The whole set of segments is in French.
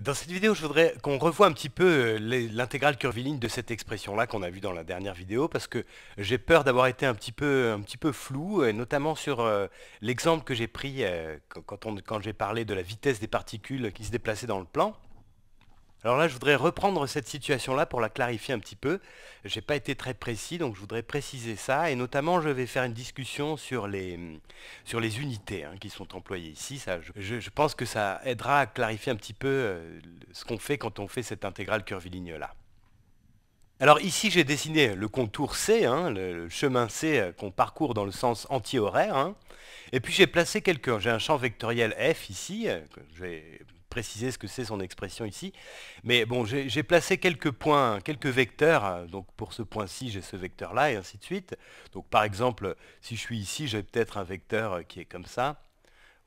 Dans cette vidéo, je voudrais qu'on revoie un petit peu euh, l'intégrale curviligne de cette expression-là qu'on a vue dans la dernière vidéo, parce que j'ai peur d'avoir été un petit, peu, un petit peu flou, euh, notamment sur euh, l'exemple que j'ai pris quand j'ai parlé de la vitesse des particules qui se déplaçaient dans le plan. Alors là, je voudrais reprendre cette situation-là pour la clarifier un petit peu. Je n'ai pas été très précis, donc je voudrais préciser ça. Et notamment, je vais faire une discussion sur les, sur les unités hein, qui sont employées ici. Ça, je, pense que ça aidera à clarifier un petit peu euh, ce qu'on fait quand on fait cette intégrale curviligne-là. Alors ici, j'ai dessiné le contour C, hein, le, chemin C euh, qu'on parcourt dans le sens antihoraire. horaire hein. Et puis j'ai placé quelques... J'ai un champ vectoriel F ici, euh, que j'ai préciser ce que c'est son expression ici. Mais bon, j'ai placé quelques points, quelques vecteurs. Hein. Donc pour ce point-ci, j'ai ce vecteur-là et ainsi de suite. Donc par exemple, si je suis ici, j'ai peut-être un vecteur qui est comme ça.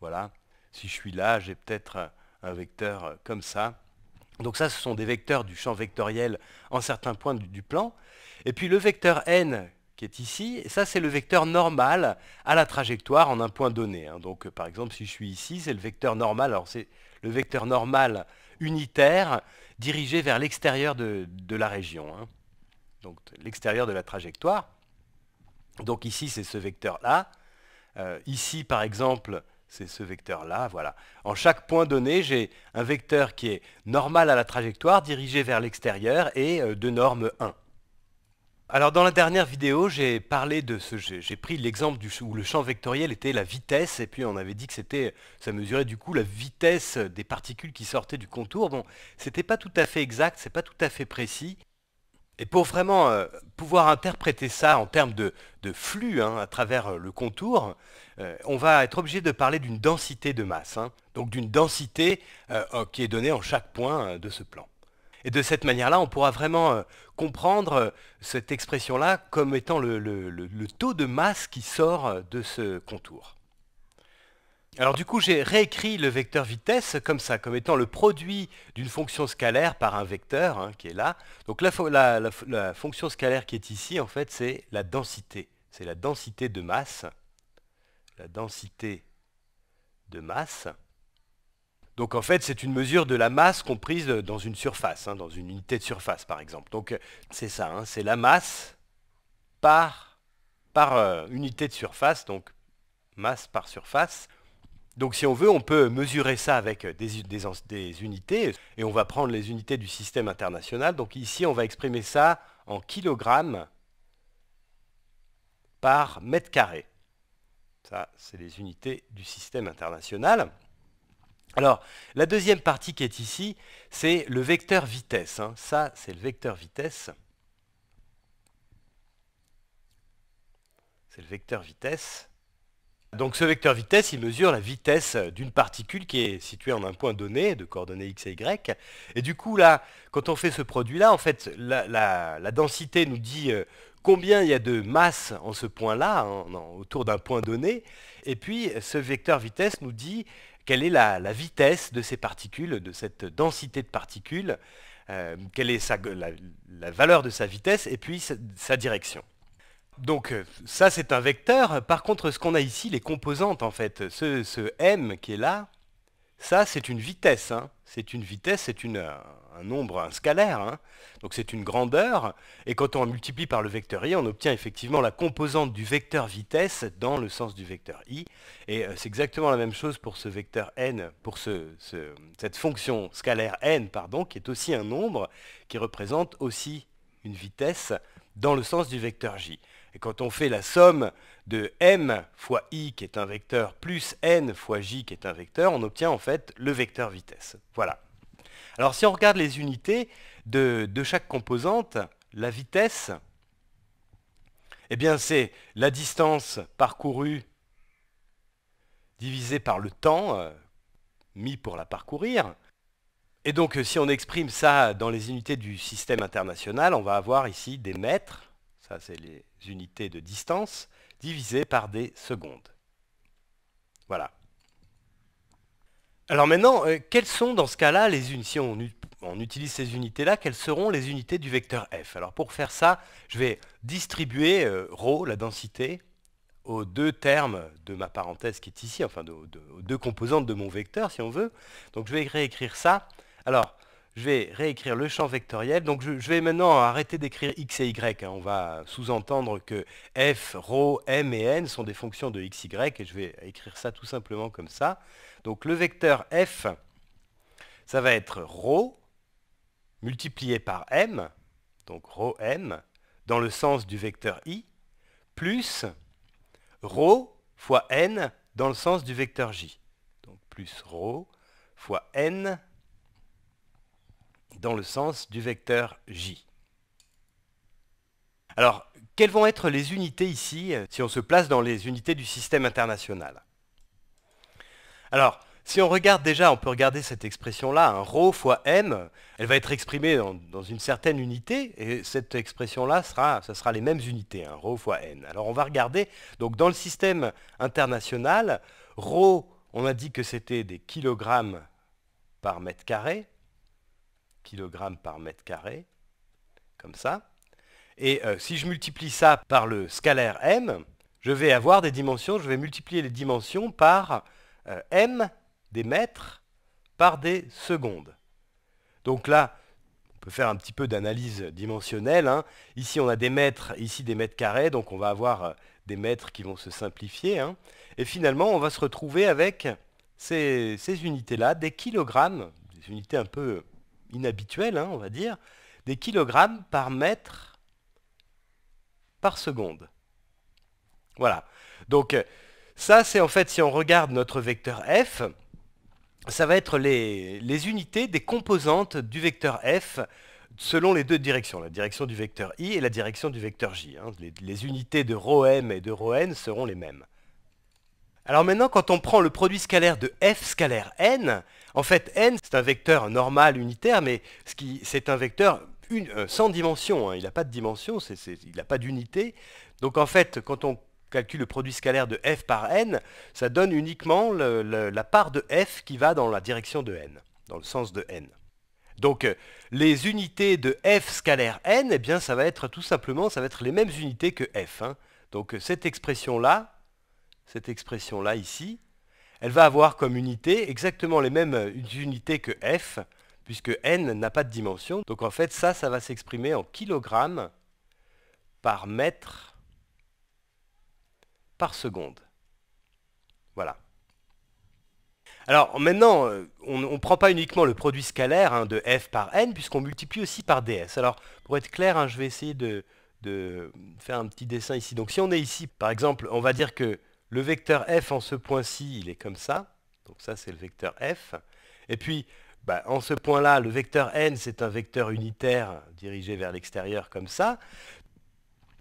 Voilà. Si je suis là, j'ai peut-être un vecteur comme ça. Donc ça, ce sont des vecteurs du champ vectoriel en certains points du, plan. Et puis le vecteur n qui est ici, ça c'est le vecteur normal à la trajectoire en un point donné. Hein. Donc par exemple, si je suis ici, c'est le vecteur normal. Alors c'est le vecteur normal unitaire dirigé vers l'extérieur de, la région. Hein. Donc l'extérieur de la trajectoire. Donc ici, c'est ce vecteur-là. Euh, ici, par exemple, c'est ce vecteur-là. Voilà. En chaque point donné, j'ai un vecteur qui est normal à la trajectoire, dirigé vers l'extérieur et euh, de norme 1. Alors dans la dernière vidéo, j'ai parlé de ce j'ai pris l'exemple où le champ vectoriel était la vitesse et puis on avait dit que c'était ça mesurait du coup la vitesse des particules qui sortaient du contour. Bon, c'était pas tout à fait exact, c'est pas tout à fait précis. Et pour vraiment euh, pouvoir interpréter ça en termes de, flux hein, à travers euh, le contour, euh, on va être obligé de parler d'une densité de masse, hein. donc d'une densité qui est donnée en chaque point de ce plan. Et de cette manière-là, on pourra vraiment euh, comprendre euh, cette expression-là comme étant le, taux de masse qui sort euh, de ce contour. Alors du coup, j'ai réécrit le vecteur vitesse comme ça, comme étant le produit d'une fonction scalaire par un vecteur hein, qui est là. Donc la fonction scalaire qui est ici, en fait, c'est la densité. C'est la densité de masse. La densité de masse. Donc en fait, c'est une mesure de la masse comprise dans une surface, hein, dans une unité de surface par exemple. Donc euh, c'est ça, hein, c'est la masse par, euh, unité de surface, donc masse par surface. Donc si on veut, on peut mesurer ça avec des, des, unités, et on va prendre les unités du système international. Donc ici, on va exprimer ça en kilogrammes par mètre carré. Ça, c'est les unités du système international. Alors, la deuxième partie qui est ici, c'est le vecteur vitesse. Hein. Ça, c'est le vecteur vitesse. C'est le vecteur vitesse. Donc ce vecteur vitesse, il mesure la vitesse d'une particule qui est située en un point donné, de coordonnées x et y. Et du coup, là, quand on fait ce produit-là, en fait, la, densité nous dit euh, combien il y a de masse en ce point-là, hein, autour d'un point donné. Et puis, ce vecteur vitesse nous dit quelle est la, vitesse de ces particules, de cette densité de particules, euh, quelle est la, valeur de sa vitesse et puis sa, direction. Donc euh, ça c'est un vecteur, par contre ce qu'on a ici, les composantes en fait, ce m qui est là, ça, hein. c'est une vitesse. C'est une vitesse, euh, c'est un nombre, un scalaire. Hein. Donc c'est une grandeur. Et quand on multiplie par le vecteur i, on obtient effectivement la composante du vecteur vitesse dans le sens du vecteur i. Et euh, c'est exactement la même chose pour ce vecteur n, pour cette fonction scalaire n, pardon, qui est aussi un nombre, qui représente aussi une vitesse dans le sens du vecteur j. Et quand on fait la somme de m fois i qui est un vecteur plus n fois j qui est un vecteur, on obtient en fait le vecteur vitesse. Voilà. Alors si on regarde les unités de, chaque composante, la vitesse, eh bien c'est la distance parcourue divisée par le temps euh, mis pour la parcourir. Et donc, euh, si on exprime ça dans les unités du système international, on va avoir ici des mètres, ça c'est les unités de distance, divisées par des secondes. Voilà. Alors maintenant, euh, quelles sont dans ce cas-là les unités si on, utilise ces unités-là, quelles seront les unités du vecteur f Alors pour faire ça, je vais distribuer ρ, euh, la densité, aux deux termes de ma parenthèse qui est ici, enfin aux deux composantes de mon vecteur si on veut. Donc je vais réécrire ça alors, je vais réécrire le champ vectoriel. Donc je, vais maintenant arrêter d'écrire x et y. Hein. On va sous-entendre que f, rho, m et n sont des fonctions de x, y. Et je vais écrire ça tout simplement comme ça. Donc le vecteur f, ça va être rho multiplié par m, donc rho m, dans le sens du vecteur i, plus rho fois n dans le sens du vecteur j. Donc plus rho fois n dans le sens du vecteur J. Alors, quelles vont être les unités ici, euh, si on se place dans les unités du système international Alors, si on regarde déjà, on peut regarder cette expression-là, un hein, ρ fois m, elle va être exprimée dans, une certaine unité, et cette expression-là, sera, ce sera les mêmes unités, un hein, ρ fois n. Alors on va regarder, donc dans le système international, ρ, on a dit que c'était des kilogrammes par mètre carré, kg par mètre carré, comme ça. Et euh, si je multiplie ça par le scalaire m, je vais avoir des dimensions, je vais multiplier les dimensions par euh, m des mètres par des secondes. Donc là, on peut faire un petit peu d'analyse dimensionnelle. Hein. Ici, on a des mètres, ici des mètres carrés, donc on va avoir euh, des mètres qui vont se simplifier. Hein. Et finalement, on va se retrouver avec ces unités-là, des kilogrammes, des unités un peu inhabituel, hein, on va dire, des kilogrammes par mètre par seconde. Voilà. Donc euh, ça, c'est en fait, si on regarde notre vecteur f, ça va être les, les, unités des composantes du vecteur f selon les deux directions, la direction du vecteur i et la direction du vecteur j. Hein. Les, les, unités de ρm et de ρn seront les mêmes. Alors maintenant, quand on prend le produit scalaire de f scalaire n, en fait n c'est un vecteur normal unitaire, mais c'est un vecteur euh, sans dimension, hein. il n'a pas de dimension, il n'a pas d'unité. Donc en fait, quand on calcule le produit scalaire de f par n, ça donne uniquement la part de f qui va dans la direction de n, dans le sens de n. Donc euh, les unités de f scalaire n, eh bien ça va être tout simplement, ça va être les mêmes unités que f. Hein. Donc euh, cette expression-là, cette expression-là ici, elle va avoir comme unité exactement les mêmes euh, unités que f, puisque n n'a pas de dimension. Donc en fait, ça, ça va s'exprimer en kilogrammes par mètre par seconde. Voilà. Alors maintenant, euh, on ne prend pas uniquement le produit scalaire hein, de f par n, puisqu'on multiplie aussi par ds. Alors pour être clair, hein, je vais essayer de, faire un petit dessin ici. Donc si on est ici, par exemple, on va dire que le vecteur f en ce point-ci, il est comme ça. Donc ça, c'est le vecteur f. Et puis, bah, en ce point-là, le vecteur n, c'est un vecteur unitaire dirigé vers l'extérieur comme ça.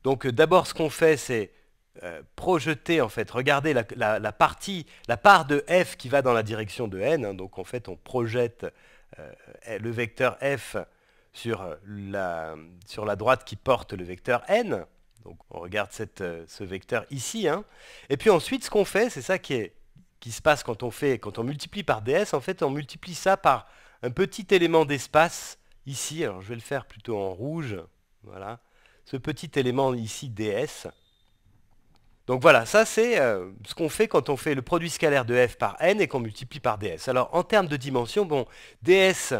Donc euh, d'abord, ce qu'on fait, c'est euh, projeter, en fait, regarder la, partie, la part de f qui va dans la direction de n. Hein. donc en fait, on projette euh, le vecteur f sur la, sur la droite qui porte le vecteur n. Donc on regarde euh, ce vecteur ici. Hein. Et puis ensuite, ce qu'on fait, c'est ça qui, est, qui se passe quand on, fait, quand on multiplie par ds, en fait on multiplie ça par un petit élément d'espace ici. Alors je vais le faire plutôt en rouge. Voilà. Ce petit élément ici ds. Donc voilà, ça c'est euh, ce qu'on fait quand on fait le produit scalaire de f par n et qu'on multiplie par ds. Alors en termes de dimension, bon, ds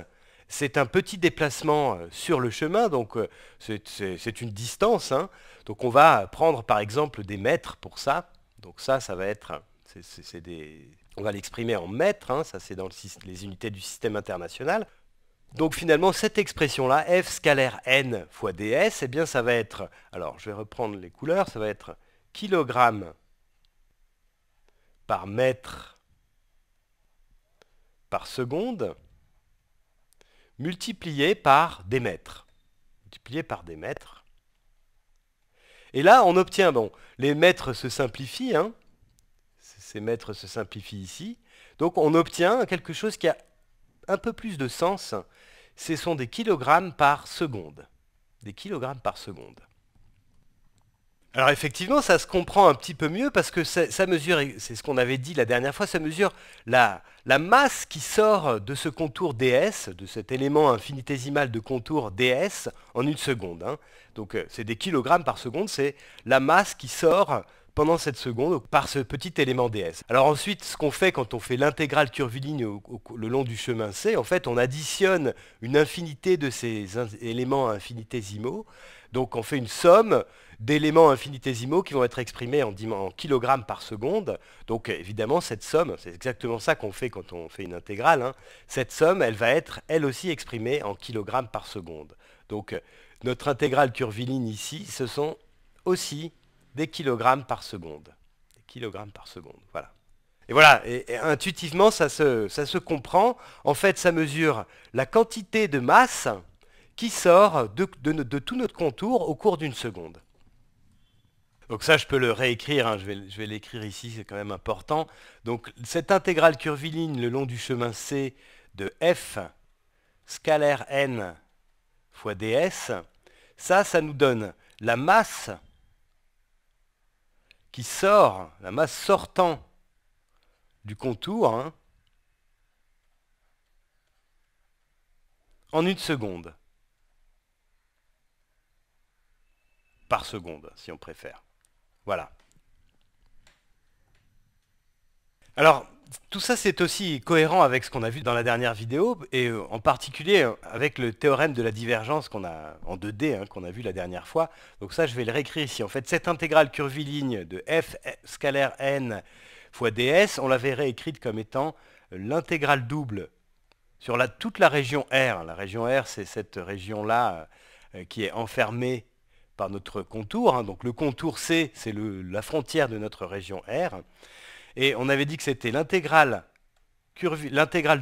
c'est un petit déplacement euh, sur le chemin, donc euh, c'est une distance. Hein. Donc on va prendre par exemple des mètres pour ça. Donc ça, ça va être... On va l'exprimer en mètres, hein. ça c'est dans les unités du système international. Donc finalement, cette expression-là, f scalaire n fois ds, eh bien ça va être, alors je vais reprendre les couleurs, ça va être kilogramme par mètre par seconde multiplié par des mètres. Multiplié par des mètres. Et là, on obtient, bon, les mètres se simplifient, hein. ces mètres se simplifient ici. Donc on obtient quelque chose qui a un peu plus de sens. Ce sont des kilogrammes par seconde. Des kilogrammes par seconde. Alors effectivement, ça se comprend un petit peu mieux parce que ça, mesure, c'est ce qu'on avait dit la dernière fois, ça mesure la, la, masse qui sort de ce contour ds, de cet élément infinitésimal de contour ds, en une seconde. Hein. Donc euh, c'est des kilogrammes par seconde, c'est la masse qui sort pendant cette seconde par ce petit élément ds. Alors ensuite, ce qu'on fait quand on fait l'intégrale curviligne le long du chemin C, en fait, on additionne une infinité de ces éléments infinitésimaux. Donc on fait une somme d'éléments infinitésimaux qui vont être exprimés en, kilogrammes par seconde. Donc évidemment, cette somme, c'est exactement ça qu'on fait quand on fait une intégrale, hein. cette somme, elle va être elle aussi exprimée en kilogrammes par seconde. Donc notre intégrale curviligne ici, ce sont aussi des kilogrammes par seconde. Des kilogrammes par seconde, voilà. Et voilà, intuitivement, ça se, comprend. En fait, ça mesure la quantité de masse qui sort de tout notre contour au cours d'une seconde. Donc ça, je peux le réécrire, hein, je vais, je vais l'écrire ici, c'est quand même important. Donc cette intégrale curviligne le long du chemin C de f scalaire n fois ds, ça, ça nous donne la masse qui sort, la masse sortant du contour, hein, en une seconde. Par seconde, si on préfère. Voilà. Alors, tout ça, c'est aussi cohérent avec ce qu'on a vu dans la dernière vidéo, et euh, en particulier euh, avec le théorème de la divergence qu'on a en 2D, hein, qu'on a vu la dernière fois. Donc ça, je vais le réécrire ici. En fait, cette intégrale curviligne de f scalaire n fois ds, on l'avait réécrite comme étant l'intégrale double sur toute la région R. La région R, c'est cette région-là euh, qui est enfermée notre contour. Hein. Donc le contour C, c'est la frontière de notre région R. Et on avait dit que c'était l'intégrale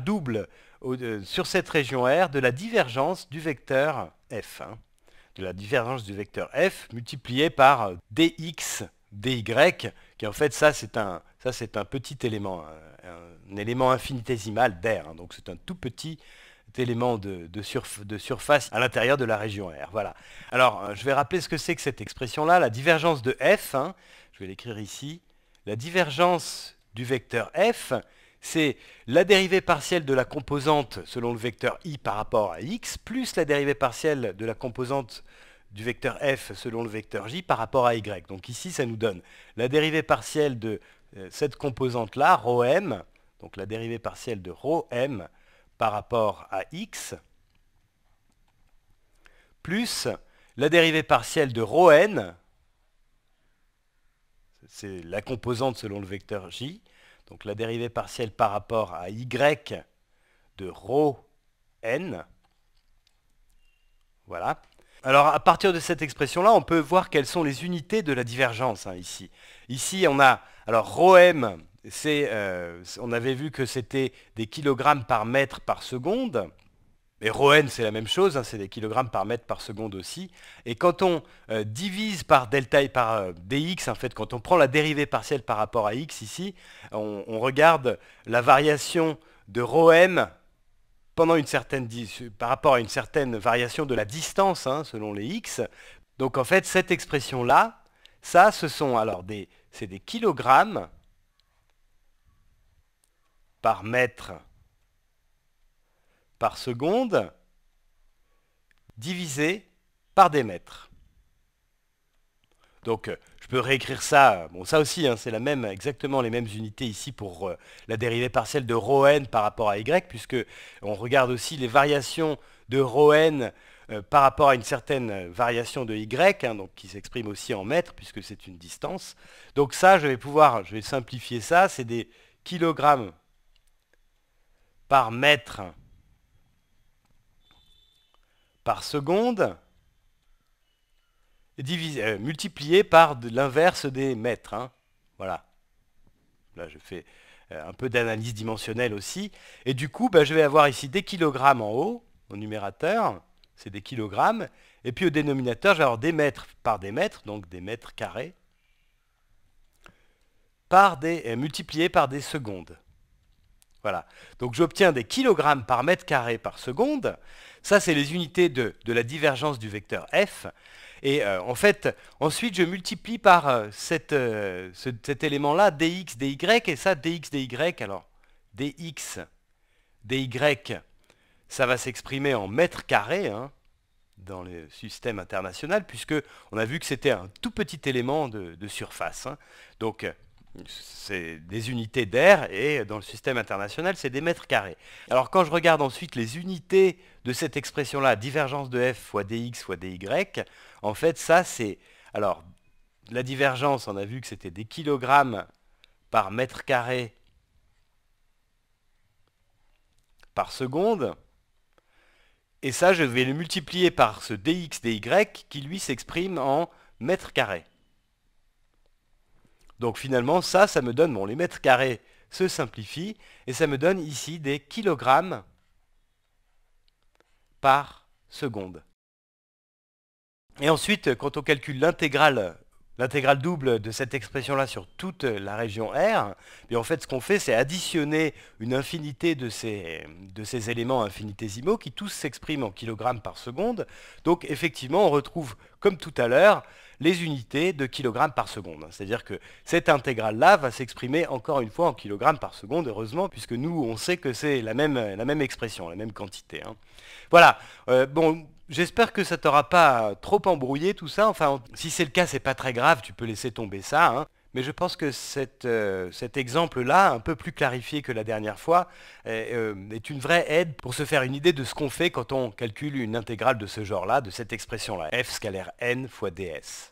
double euh, sur cette région R de la divergence du vecteur F. Hein. De la divergence du vecteur F multipliée par euh, dx dy, qui en fait, ça c'est un, ça, c'est un petit élément, un, élément infinitésimal d'air. Hein. donc c'est un tout petit élément de, surface à l'intérieur de la région R. Voilà. Alors, euh, je vais rappeler ce que c'est que cette expression-là, la divergence de f, hein. je vais l'écrire ici, la divergence du vecteur f, c'est la dérivée partielle de la composante selon le vecteur i par rapport à x, plus la dérivée partielle de la composante du vecteur f selon le vecteur j par rapport à y. Donc ici, ça nous donne la dérivée partielle de euh, cette composante-là, ρm, donc la dérivée partielle de ρm, par rapport à x, plus la dérivée partielle de rho n, c'est la composante selon le vecteur j, donc la dérivée partielle par rapport à y de rho n. Voilà. Alors à partir de cette expression-là, on peut voir quelles sont les unités de la divergence hein, ici. Ici, on a alors rho m euh, on avait vu que c'était des kilogrammes par mètre par seconde. Et n c'est la même chose, hein, c'est des kilogrammes par mètre par seconde aussi. Et quand on euh, divise par delta et par euh, dx, en fait, quand on prend la dérivée partielle par rapport à x ici, on, regarde la variation de rho pendant une certaine par rapport à une certaine variation de la distance hein, selon les x. Donc en fait, cette expression-là, ça, ce sont alors des, c'est des kilogrammes par mètre par seconde divisé par des mètres. Donc euh, je peux réécrire ça, euh, bon ça aussi hein, c'est la même, exactement les mêmes unités ici pour euh, la dérivée partielle de rho n par rapport à y, puisque on regarde aussi les variations de rho n par rapport à une certaine variation de y, hein, donc qui s'exprime aussi en mètres puisque c'est une distance. Donc ça je vais pouvoir, je vais simplifier ça, c'est des kilogrammes par mètre par seconde euh, multiplié par l'inverse des mètres. Hein. Voilà. Là, je fais euh, un peu d'analyse dimensionnelle aussi. Et du coup, bah, je vais avoir ici des kilogrammes en haut, au numérateur, c'est des kilogrammes. Et puis au dénominateur, je vais avoir des mètres par des mètres, donc des mètres carrés, par des, euh, multiplié par des secondes. Voilà. Donc j'obtiens des kilogrammes par mètre carré par seconde. Ça, c'est les unités de, la divergence du vecteur f. Et euh, en fait, ensuite, je multiplie par euh, euh, cet élément-là, dx, dy, et ça, dx, dy, alors, dx, dy, ça va s'exprimer en mètres carrés hein, dans le système international, puisque on a vu que c'était un tout petit élément de, surface. Hein. Donc, c'est des unités d'air et dans le système international, c'est des mètres carrés. Alors quand je regarde ensuite les unités de cette expression-là, divergence de f fois dx fois dy, en fait ça c'est... Alors la divergence, on a vu que c'était des kilogrammes par mètre carré par seconde. Et ça, je vais le multiplier par ce dx dy qui lui s'exprime en mètres carrés. Donc finalement, ça, ça me donne, bon, les mètres carrés se simplifient, et ça me donne ici des kilogrammes par seconde. Et ensuite, quand on calcule l'intégrale double de cette expression-là sur toute la région R, eh en fait ce qu'on fait c'est additionner une infinité de ces éléments infinitésimaux qui tous s'expriment en kilogrammes par seconde. Donc effectivement on retrouve comme tout à l'heure les unités de kilogrammes par seconde. C'est-à-dire que cette intégrale-là va s'exprimer encore une fois en kilogrammes par seconde, heureusement, puisque nous, on sait que c'est la même, la même expression, la même quantité. Hein. Voilà. Euh, bon, J'espère que ça t'aura pas trop embrouillé tout ça. Enfin, si c'est le cas, c'est pas très grave, tu peux laisser tomber ça. Hein. Mais je pense que euh, cet exemple-là, un peu plus clarifié que la dernière fois, euh, est, une vraie aide pour se faire une idée de ce qu'on fait quand on calcule une intégrale de ce genre-là, de cette expression-là, f scalaire n fois ds.